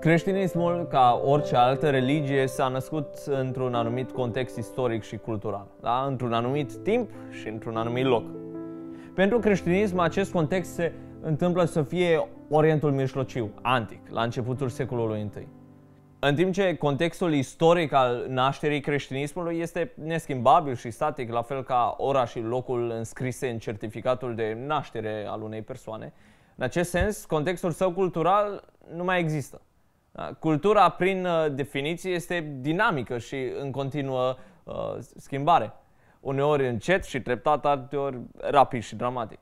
Creștinismul, ca orice altă religie, s-a născut într-un anumit context istoric și cultural, da? într-un anumit timp și într-un anumit loc. Pentru creștinism, acest context se întâmplă să fie Orientul Mijlociu, antic, la începutul secolului I. În timp ce contextul istoric al nașterii creștinismului este neschimbabil și static, la fel ca ora și locul înscrise în certificatul de naștere al unei persoane, în acest sens, contextul său cultural nu mai există. Da, cultura, prin uh, definiție, este dinamică și în continuă uh, schimbare. Uneori încet și treptat, alteori rapid și dramatic.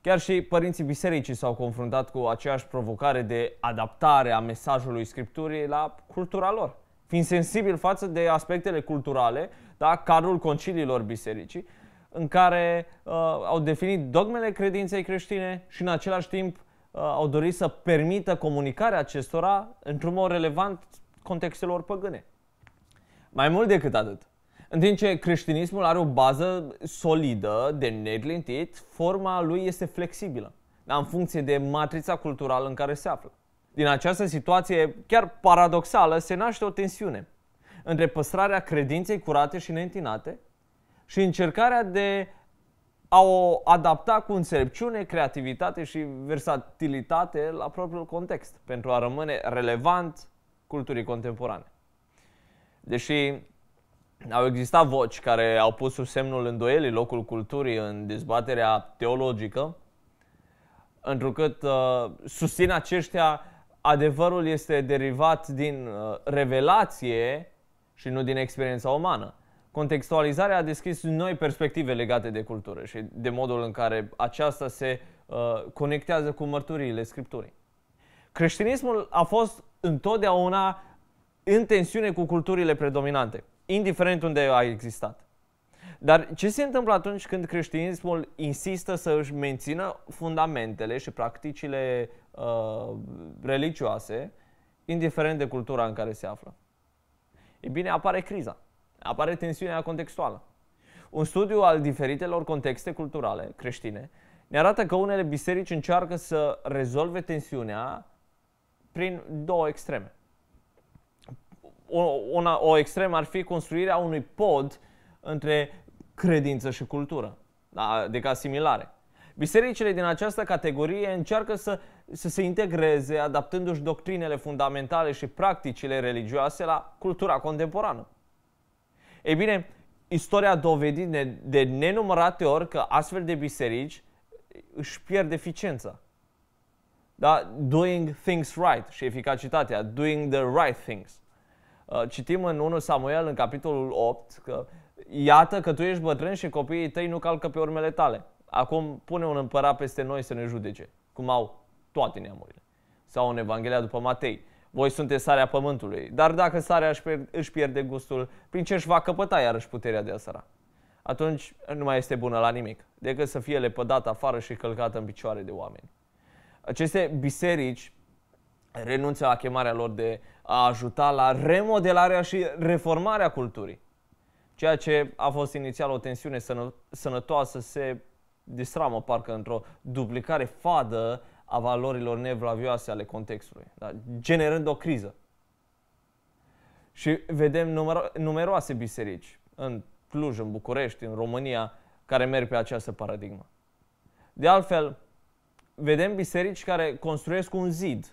Chiar și părinții bisericii s-au confruntat cu aceeași provocare de adaptare a mesajului Scripturii la cultura lor. Fiind sensibil față de aspectele culturale, da, carul conciliilor bisericii, în care uh, au definit dogmele credinței creștine și în același timp uh, Uh, au dorit să permită comunicarea acestora într-un mod relevant contextelor păgâne. Mai mult decât atât, în timp ce creștinismul are o bază solidă de neglintit, forma lui este flexibilă, dar în funcție de matrița culturală în care se află. Din această situație chiar paradoxală se naște o tensiune între păstrarea credinței curate și neîntinate și încercarea de a o adapta cu înțelepciune, creativitate și versatilitate la propriul context, pentru a rămâne relevant culturii contemporane. Deși au existat voci care au pus sub semnul îndoielii locul culturii în dezbaterea teologică, întrucât uh, susțin aceștia adevărul este derivat din uh, revelație și nu din experiența umană. Contextualizarea a deschis noi perspective legate de cultură și de modul în care aceasta se uh, conectează cu mărturiile Scripturii. Creștinismul a fost întotdeauna în tensiune cu culturile predominante, indiferent unde a existat. Dar ce se întâmplă atunci când creștinismul insistă să își mențină fundamentele și practicile uh, religioase, indiferent de cultura în care se află? E bine, apare criza apare tensiunea contextuală. Un studiu al diferitelor contexte culturale creștine ne arată că unele biserici încearcă să rezolve tensiunea prin două extreme. O, una, o extremă ar fi construirea unui pod între credință și cultură, adică asimilare. Bisericile din această categorie încearcă să, să se integreze adaptându-și doctrinele fundamentale și practicile religioase la cultura contemporană. Ei bine, istoria a dovedit de nenumărate ori că astfel de biserici își pierd eficiența. Da? Doing things right și eficacitatea, doing the right things. Uh, citim în 1 Samuel, în capitolul 8, că iată că tu ești bătrân și copiii tăi nu calcă pe urmele tale. Acum pune un împărat peste noi să ne judece, cum au toate neamurile. Sau în Evanghelia după Matei voi sunteți sarea pământului, dar dacă sarea își pierde gustul, prin ce își va căpăta iarăși puterea de a săra? Atunci nu mai este bună la nimic, decât să fie lepădată afară și călcată în picioare de oameni. Aceste biserici renunță la chemarea lor de a ajuta la remodelarea și reformarea culturii. Ceea ce a fost inițial o tensiune sănătoasă se distramă parcă într-o duplicare fadă a valorilor nevlavioase ale contextului, da? generând o criză. Și vedem numero- numeroase biserici în Cluj, în București, în România, care merg pe această paradigmă. De altfel, vedem biserici care construiesc un zid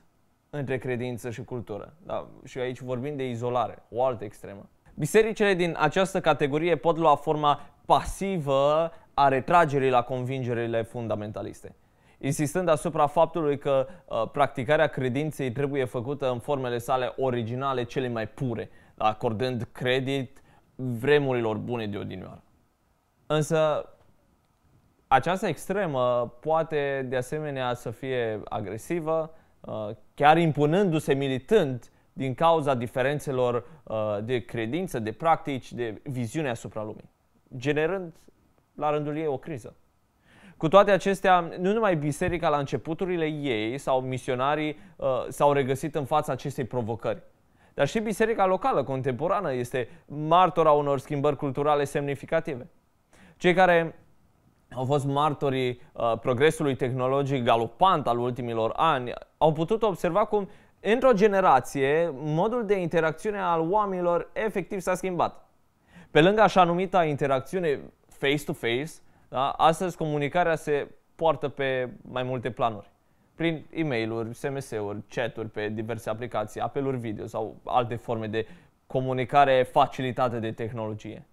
între credință și cultură. Da? Și aici vorbim de izolare, o altă extremă. Bisericile din această categorie pot lua forma pasivă a retragerii la convingerile fundamentaliste insistând asupra faptului că uh, practicarea credinței trebuie făcută în formele sale originale cele mai pure, acordând credit vremurilor bune de odinioară. Însă, această extremă poate de asemenea să fie agresivă, uh, chiar impunându-se militând din cauza diferențelor uh, de credință, de practici, de viziune asupra lumii, generând la rândul ei o criză. Cu toate acestea, nu numai biserica la începuturile ei sau misionarii uh, s-au regăsit în fața acestei provocări, dar și biserica locală contemporană este martora unor schimbări culturale semnificative. Cei care au fost martorii uh, progresului tehnologic galopant al ultimilor ani, au putut observa cum, într-o generație, modul de interacțiune al oamenilor efectiv s-a schimbat. Pe lângă așa numita interacțiune face-to-face, -face, da? Astăzi comunicarea se poartă pe mai multe planuri. Prin e mail SMS-uri, chat-uri pe diverse aplicații, apeluri video sau alte forme de comunicare facilitate de tehnologie.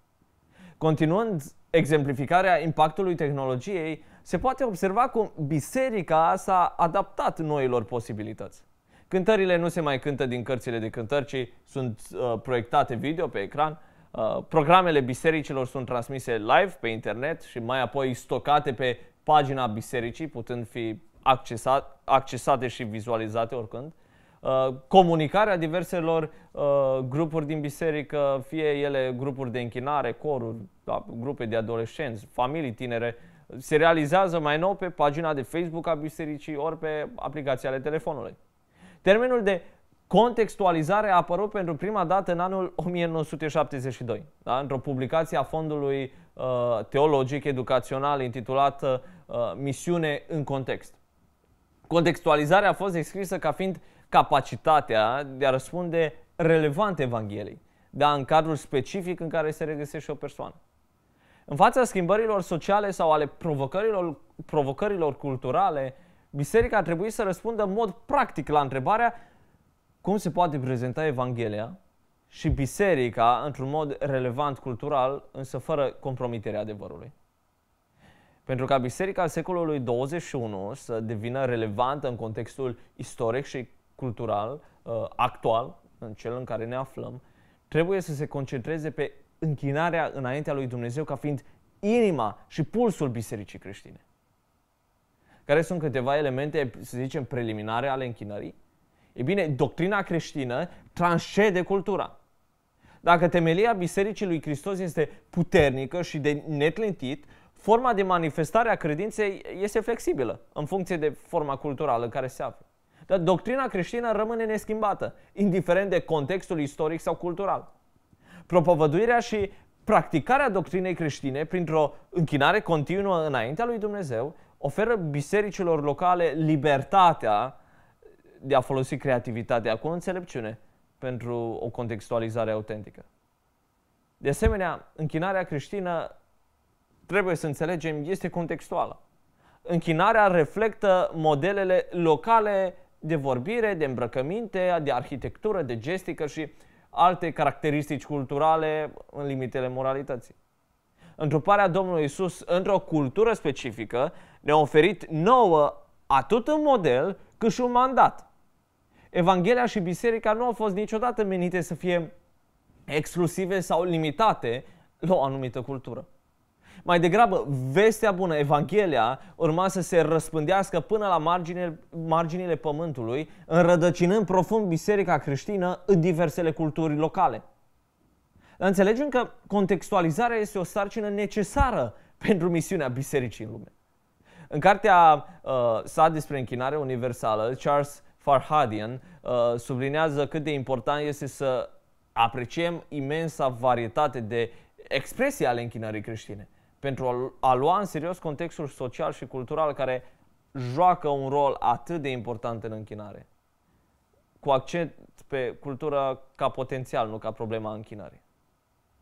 Continuând exemplificarea impactului tehnologiei, se poate observa cum biserica s-a adaptat noilor posibilități. Cântările nu se mai cântă din cărțile de cântări, ci sunt uh, proiectate video pe ecran, Uh, programele bisericilor sunt transmise live pe internet și mai apoi stocate pe pagina bisericii, putând fi accesat, accesate și vizualizate oricând. Uh, comunicarea diverselor uh, grupuri din biserică, fie ele grupuri de închinare, coruri, da, grupe de adolescenți, familii tinere, se realizează mai nou pe pagina de Facebook a bisericii ori pe aplicația ale telefonului. Termenul de Contextualizarea a apărut pentru prima dată în anul 1972, da? într-o publicație a fondului uh, teologic educațional intitulată uh, Misiune în context. Contextualizarea a fost descrisă ca fiind capacitatea de a răspunde relevant Evangheliei, dar în cadrul specific în care se regăsește o persoană. În fața schimbărilor sociale sau ale provocărilor, provocărilor culturale, biserica ar trebui să răspundă în mod practic la întrebarea cum se poate prezenta Evanghelia și biserica într-un mod relevant cultural, însă fără compromiterea adevărului? Pentru ca biserica al secolului 21 să devină relevantă în contextul istoric și cultural uh, actual, în cel în care ne aflăm, trebuie să se concentreze pe închinarea înaintea lui Dumnezeu ca fiind inima și pulsul bisericii creștine. Care sunt câteva elemente, să zicem, preliminare ale închinării? E bine, doctrina creștină transcede cultura. Dacă temelia Bisericii lui Hristos este puternică și de netlintit, forma de manifestare a credinței este flexibilă în funcție de forma culturală în care se află. Dar doctrina creștină rămâne neschimbată, indiferent de contextul istoric sau cultural. Propovăduirea și practicarea doctrinei creștine printr-o închinare continuă înaintea lui Dumnezeu oferă bisericilor locale libertatea de a folosi creativitatea cu înțelepciune pentru o contextualizare autentică. De asemenea, închinarea creștină, trebuie să înțelegem, este contextuală. Închinarea reflectă modelele locale de vorbire, de îmbrăcăminte, de arhitectură, de gestică și alte caracteristici culturale în limitele moralității. Întruparea Domnului Isus într-o cultură specifică ne-a oferit nouă atât un model cât și un mandat Evanghelia și biserica nu au fost niciodată menite să fie exclusive sau limitate la o anumită cultură. Mai degrabă, vestea bună, Evanghelia, urma să se răspândească până la marginile, marginile pământului, înrădăcinând profund biserica creștină în diversele culturi locale. Dar înțelegem că contextualizarea este o sarcină necesară pentru misiunea bisericii în lume. În cartea uh, sa despre închinare universală, Charles Farhadian uh, sublinează cât de important este să apreciem imensa varietate de expresii ale închinării creștine pentru a lua în serios contextul social și cultural care joacă un rol atât de important în închinare, cu accent pe cultură ca potențial, nu ca problema închinării.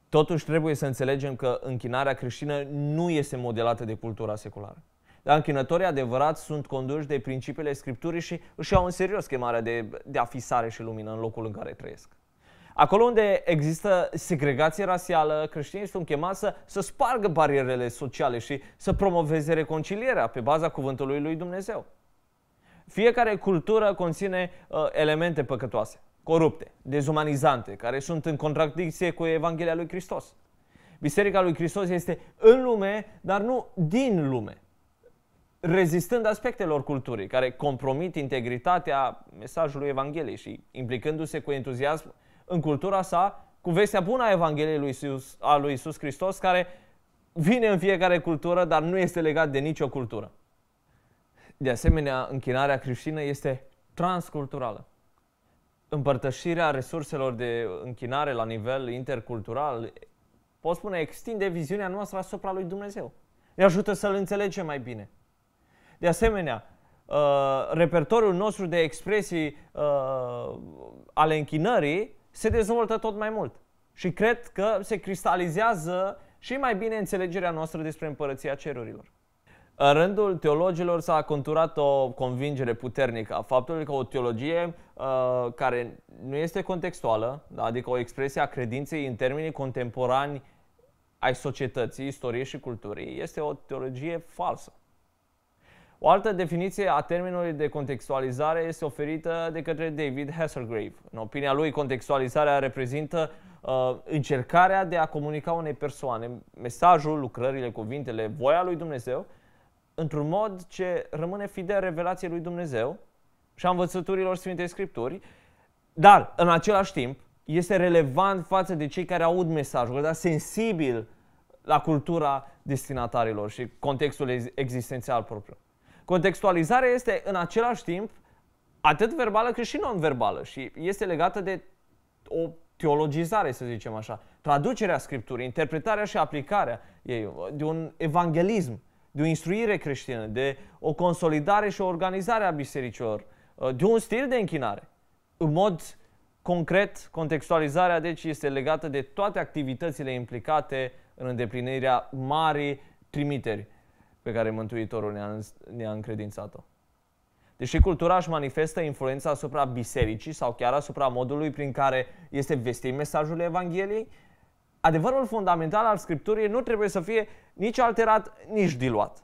Totuși trebuie să înțelegem că închinarea creștină nu este modelată de cultura seculară. Dar închinătorii adevărați sunt conduși de principiile Scripturii și își iau în serios chemarea de, de a fi sare și lumină în locul în care trăiesc. Acolo unde există segregație rasială, creștinii sunt chemați să, să spargă barierele sociale și să promoveze reconcilierea pe baza cuvântului lui Dumnezeu. Fiecare cultură conține uh, elemente păcătoase, corupte, dezumanizante, care sunt în contradicție cu Evanghelia lui Hristos. Biserica lui Hristos este în lume, dar nu din lume rezistând aspectelor culturii care compromit integritatea mesajului Evangheliei și implicându-se cu entuziasm în cultura sa cu vestea bună a Evangheliei lui Iisus, a lui Iisus Hristos care vine în fiecare cultură, dar nu este legat de nicio cultură. De asemenea, închinarea creștină este transculturală. Împărtășirea resurselor de închinare la nivel intercultural, pot spune, extinde viziunea noastră asupra lui Dumnezeu. Ne ajută să-L înțelegem mai bine, de asemenea, uh, repertoriul nostru de expresii uh, ale închinării se dezvoltă tot mai mult. Și cred că se cristalizează și mai bine înțelegerea noastră despre împărăția cerurilor. În rândul teologilor s-a conturat o convingere puternică a faptului că o teologie uh, care nu este contextuală, adică o expresie a credinței în termenii contemporani ai societății, istoriei și culturii, este o teologie falsă. O altă definiție a termenului de contextualizare este oferită de către David Hasselgrave. În opinia lui, contextualizarea reprezintă uh, încercarea de a comunica unei persoane mesajul, lucrările, cuvintele, voia lui Dumnezeu, într-un mod ce rămâne fidel revelației lui Dumnezeu și a învățăturilor Sfintei Scripturi, dar, în același timp, este relevant față de cei care aud mesajul, dar sensibil la cultura destinatarilor și contextul existențial propriu. Contextualizarea este în același timp atât verbală cât și non-verbală și este legată de o teologizare, să zicem așa, traducerea Scripturii, interpretarea și aplicarea ei, de un evangelism, de o instruire creștină, de o consolidare și o organizare a bisericilor, de un stil de închinare. În mod concret, contextualizarea deci este legată de toate activitățile implicate în îndeplinirea marii trimiteri pe care Mântuitorul ne-a, ne încredințat-o. Deși cultura își manifestă influența asupra bisericii sau chiar asupra modului prin care este vestit mesajul Evangheliei, adevărul fundamental al Scripturii nu trebuie să fie nici alterat, nici diluat.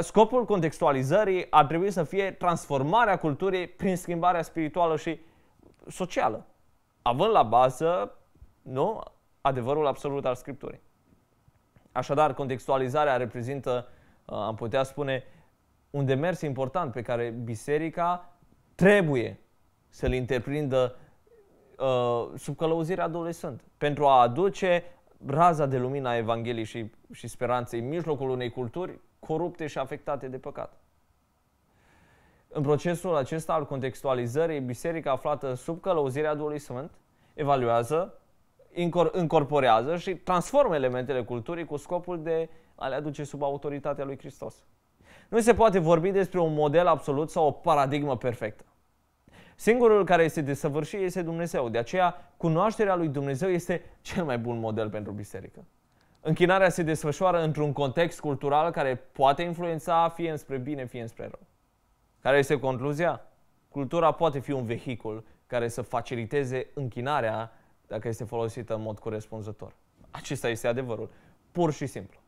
Scopul contextualizării ar trebui să fie transformarea culturii prin schimbarea spirituală și socială, având la bază nu, adevărul absolut al Scripturii. Așadar, contextualizarea reprezintă Uh, am putea spune, un demers important pe care biserica trebuie să-l interprindă uh, sub călăuzirea adolescent, pentru a aduce raza de lumină a Evangheliei și, și speranței în mijlocul unei culturi corupte și afectate de păcat. În procesul acesta al contextualizării, biserica aflată sub călăuzirea Duhului Sfânt evaluează, incorporează și transformă elementele culturii cu scopul de a le aduce sub autoritatea lui Hristos. Nu se poate vorbi despre un model absolut sau o paradigmă perfectă. Singurul care este desăvârșit este Dumnezeu. De aceea, cunoașterea lui Dumnezeu este cel mai bun model pentru biserică. Închinarea se desfășoară într-un context cultural care poate influența fie înspre bine, fie înspre rău. Care este concluzia? Cultura poate fi un vehicul care să faciliteze închinarea dacă este folosită în mod corespunzător. Acesta este adevărul, pur și simplu.